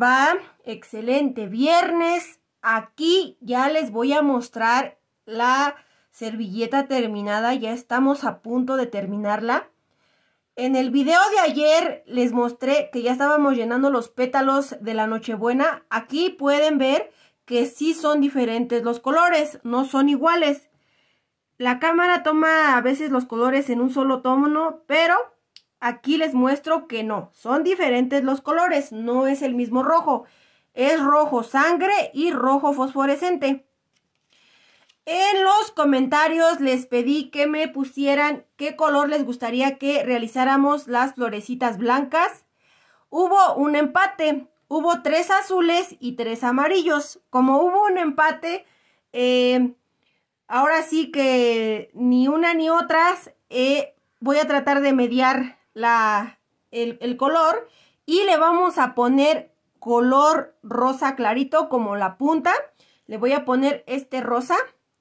va? Excelente viernes. Aquí ya les voy a mostrar la servilleta terminada. Ya estamos a punto de terminarla. En el video de ayer les mostré que ya estábamos llenando los pétalos de la Nochebuena. Aquí pueden ver que sí son diferentes los colores, no son iguales. La cámara toma a veces los colores en un solo tono, pero Aquí les muestro que no, son diferentes los colores, no es el mismo rojo. Es rojo sangre y rojo fosforescente. En los comentarios les pedí que me pusieran qué color les gustaría que realizáramos las florecitas blancas. Hubo un empate, hubo tres azules y tres amarillos. Como hubo un empate, eh, ahora sí que ni una ni otras, eh, voy a tratar de mediar la, el, color y le vamos a poner color rosa clarito como la punta. Le voy a poner este rosa,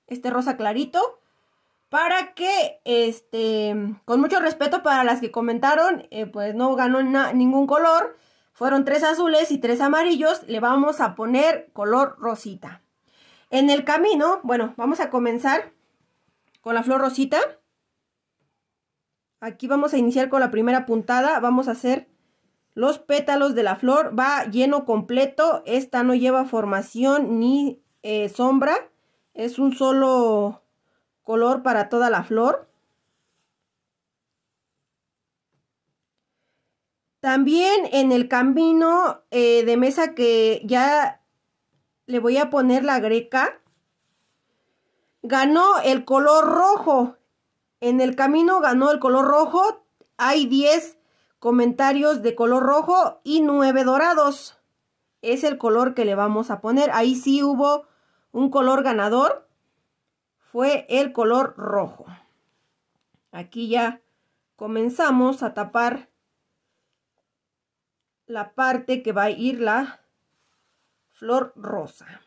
este rosa clarito, para que, este, con mucho respeto para las que comentaron, eh, pues no ganó ningún color. Fueron tres azules y tres amarillos, le vamos a poner color rosita. En el camino, bueno, vamos a comenzar con la flor rosita. Aquí vamos a iniciar con la primera puntada. Vamos a hacer los pétalos de la flor. Va lleno completo. Esta no lleva formación ni eh, sombra. Es un solo color para toda la flor. También en el camino eh, de mesa que ya le voy a poner la greca, ganó el color rojo. En el camino ganó el color rojo. Hay 10 comentarios de color rojo y 9 dorados. Es el color que le vamos a poner. Ahí sí hubo un color ganador. Fue el color rojo. Aquí ya comenzamos a tapar la parte que va a ir la flor rosa.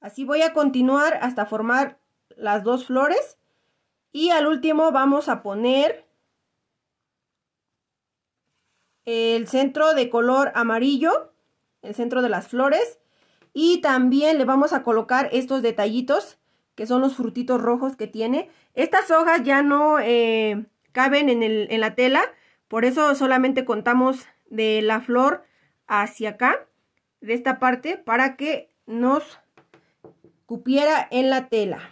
Así voy a continuar hasta formar las dos flores y al último vamos a poner el centro de color amarillo, el centro de las flores. Y también le vamos a colocar estos detallitos, que son los frutitos rojos que tiene. Estas hojas ya no eh, caben en, en la tela, por eso solamente contamos de la flor hacia acá, de esta parte, para que nos cupiera en la tela.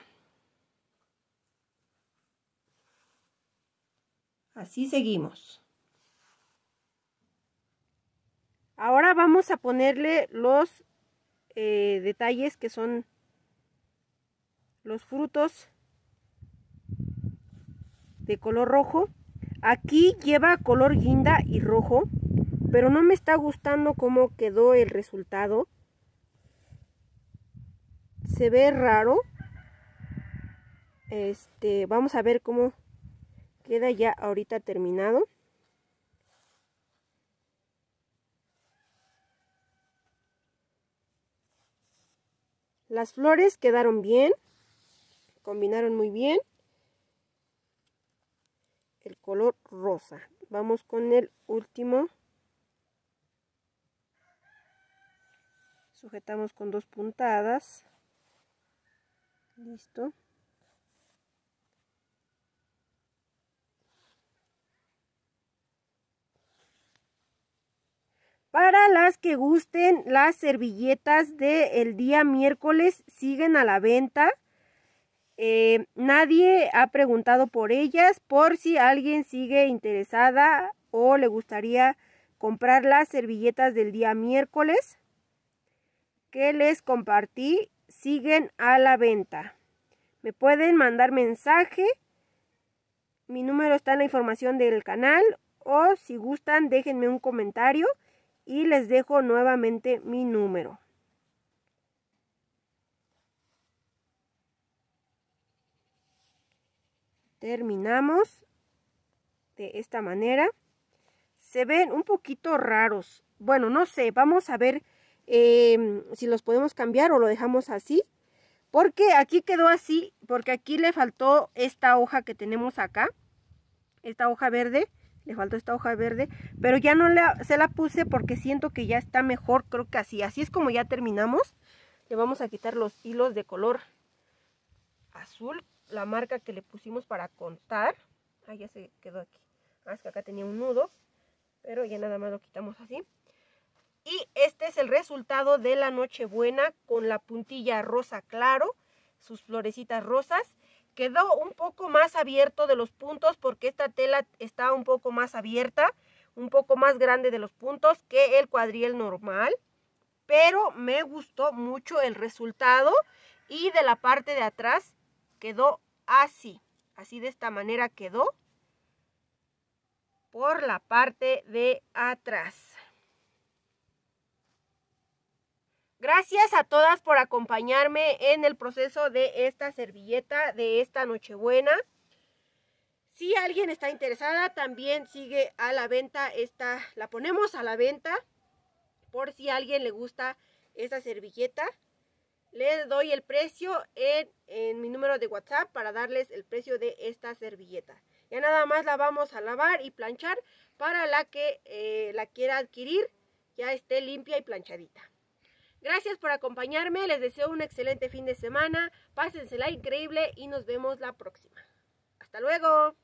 Así seguimos. Ahora vamos a ponerle los eh, detalles que son los frutos de color rojo. Aquí lleva color guinda y rojo, pero no me está gustando cómo quedó el resultado. Se ve raro. Este, vamos a ver cómo Queda ya ahorita terminado. Las flores quedaron bien, combinaron muy bien. El color rosa. Vamos con el último. Sujetamos con dos puntadas. Listo. que gusten, las servilletas del día miércoles siguen a la venta. Eh, nadie ha preguntado por ellas, por si alguien sigue interesada o le gustaría comprar las servilletas del día miércoles que les compartí, siguen a la venta. Me pueden mandar mensaje, mi número está en la información del canal o si gustan déjenme un comentario y les dejo nuevamente mi número. Terminamos de esta manera. Se ven un poquito raros. Bueno, no sé, vamos a ver em, si los podemos cambiar o lo dejamos así. Porque aquí quedó así, porque aquí le faltó esta hoja que tenemos acá. Esta hoja verde le faltó esta hoja verde, pero ya no se la puse porque siento que ya está mejor, creo que así, así es como ya terminamos, le vamos a quitar los hilos de color azul, la marca que le pusimos para contar, ah ya se quedó aquí, Ah, es que acá tenía un nudo, pero ya nada más lo quitamos así, y este es el resultado de la Nochebuena con la puntilla rosa claro, sus florecitas rosas, Quedó un poco más abierto de los puntos porque esta tela está un poco más abierta, un poco más grande de los puntos que el cuadriel normal. Pero me gustó mucho el resultado y de la parte de atrás quedó así. Así de esta manera quedó por la parte de atrás. Gracias a todas por acompañarme en el proceso de esta servilleta de esta Nochebuena. Si alguien está interesada, también sigue a la venta esta, la ponemos a la venta por si a alguien le gusta esta servilleta. Les doy el precio en, mi número de WhatsApp para darles el precio de esta servilleta. Ya nada más la vamos a lavar y planchar para la que eh, la quiera adquirir ya esté limpia y planchadita. Gracias por acompañarme, les deseo un excelente fin de semana, pásensela increíble y nos vemos la próxima. Hasta luego.